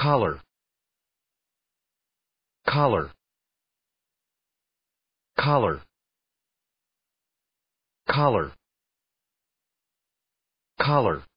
collar collar collar collar collar